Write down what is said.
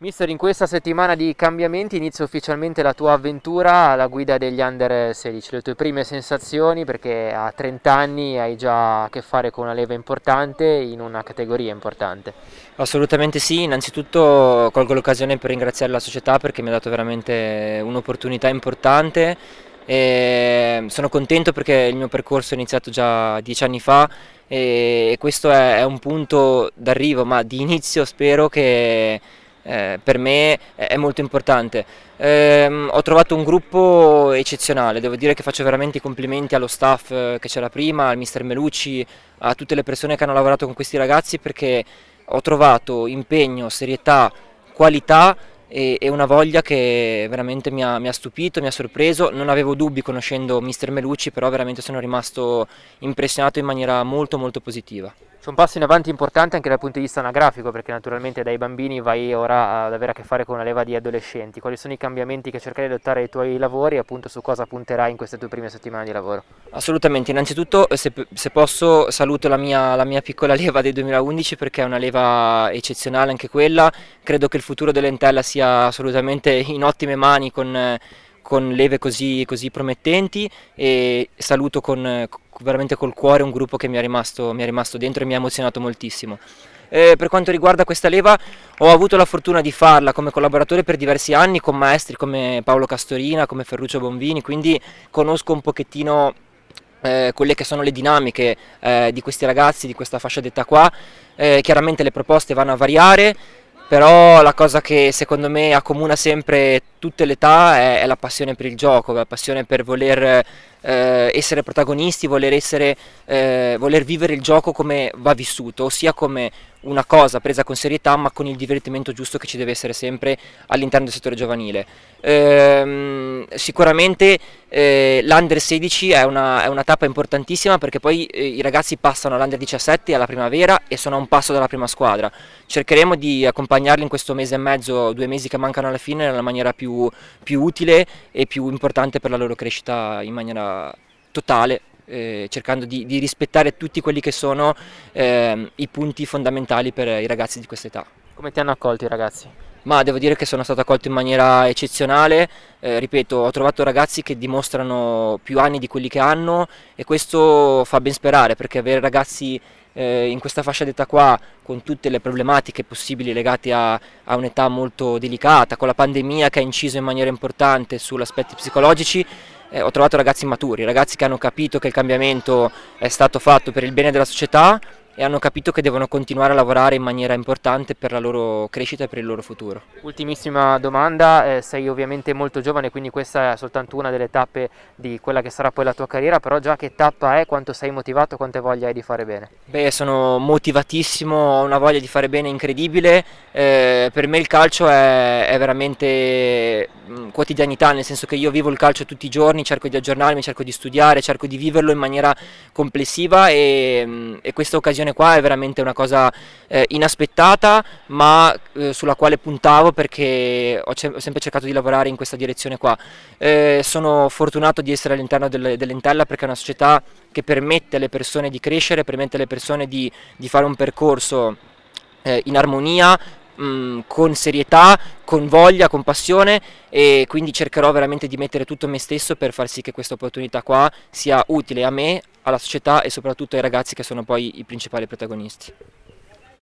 Mister, in questa settimana di cambiamenti inizia ufficialmente la tua avventura alla guida degli Under 16, le tue prime sensazioni perché a 30 anni hai già a che fare con una leva importante in una categoria importante. Assolutamente sì, innanzitutto colgo l'occasione per ringraziare la società perché mi ha dato veramente un'opportunità importante e sono contento perché il mio percorso è iniziato già dieci anni fa e questo è un punto d'arrivo ma di inizio spero che eh, per me è molto importante. Eh, ho trovato un gruppo eccezionale, devo dire che faccio veramente i complimenti allo staff eh, che c'era prima, al mister Melucci, a tutte le persone che hanno lavorato con questi ragazzi perché ho trovato impegno, serietà, qualità e, e una voglia che veramente mi ha, mi ha, stupito, mi ha sorpreso, non avevo dubbi conoscendo mister Melucci, però veramente sono rimasto impressionato in maniera molto molto positiva. C'è un passo in avanti importante anche dal punto di vista anagrafico, perché naturalmente dai bambini vai ora ad avere a che fare con una leva di adolescenti. Quali sono i cambiamenti che cercherai di adottare ai tuoi lavori e appunto su cosa punterai in queste tue prime settimane di lavoro? Assolutamente, innanzitutto se, se posso saluto la mia, la mia, piccola leva del 2011 perché è una leva eccezionale anche quella, credo che il futuro dell'Entella sia sia assolutamente in ottime mani con, con leve così, così, promettenti e saluto con, veramente col cuore un gruppo che mi è rimasto, mi è rimasto dentro e mi ha emozionato moltissimo. Eh, per quanto riguarda questa leva ho avuto la fortuna di farla come collaboratore per diversi anni con maestri come Paolo Castorina, come Ferruccio Bombini, quindi conosco un pochettino eh, quelle che sono le dinamiche eh, di questi ragazzi, di questa fascia d'età qua. Eh, chiaramente le proposte vanno a variare, però la cosa che secondo me accomuna sempre tutte le età è, è la passione per il gioco, la passione per voler eh, essere protagonisti, voler, essere, eh, voler vivere il gioco come va vissuto, ossia come una cosa presa con serietà ma con il divertimento giusto che ci deve essere sempre all'interno del settore giovanile. Ehm, sicuramente eh, l'Under 16 è una, è una, tappa importantissima perché poi eh, i ragazzi passano all'Under 17 alla primavera e sono a un passo dalla prima squadra. Cercheremo di accompagnarli in questo mese e mezzo, due mesi che mancano alla fine, nella maniera più, più utile e più importante per la loro crescita in maniera totale eh, cercando di, di, rispettare tutti quelli che sono eh, i punti fondamentali per i ragazzi di questa età. Come ti hanno accolto i ragazzi? Ma devo dire che sono stato accolto in maniera eccezionale, eh, ripeto, ho trovato ragazzi che dimostrano più anni di quelli che hanno e questo fa ben sperare perché avere ragazzi eh, in questa fascia d'età qua con tutte le problematiche possibili legate a, a un'età molto delicata, con la pandemia che ha inciso in maniera importante sugli aspetti psicologici, eh, ho trovato ragazzi maturi, ragazzi che hanno capito che il cambiamento è stato fatto per il bene della società e hanno capito che devono continuare a lavorare in maniera importante per la loro crescita e per il loro futuro. Ultimissima domanda, eh, sei ovviamente molto giovane quindi questa è soltanto una delle tappe di quella che sarà poi la tua carriera, però già che tappa è, quanto sei motivato, quante voglia hai di fare bene? Beh sono motivatissimo, ho una voglia di fare bene incredibile, eh, per me il calcio è, è veramente mm, quotidianità, nel senso che io vivo il calcio tutti i giorni, cerco di aggiornarmi, cerco di studiare, cerco di viverlo in maniera complessiva e, mm, e questa occasione situazione qua è veramente una cosa eh, inaspettata ma eh, sulla quale puntavo perché ho, ce ho, sempre cercato di lavorare in questa direzione qua. Eh, sono fortunato di essere all'interno del, dell'Entella perché è una società che permette alle persone di crescere, permette alle persone di, di fare un percorso eh, in armonia mm, con serietà, con voglia, con passione e quindi cercherò veramente di mettere tutto me stesso per far sì che questa opportunità qua sia utile a me, alla società e soprattutto ai ragazzi che sono poi i principali protagonisti.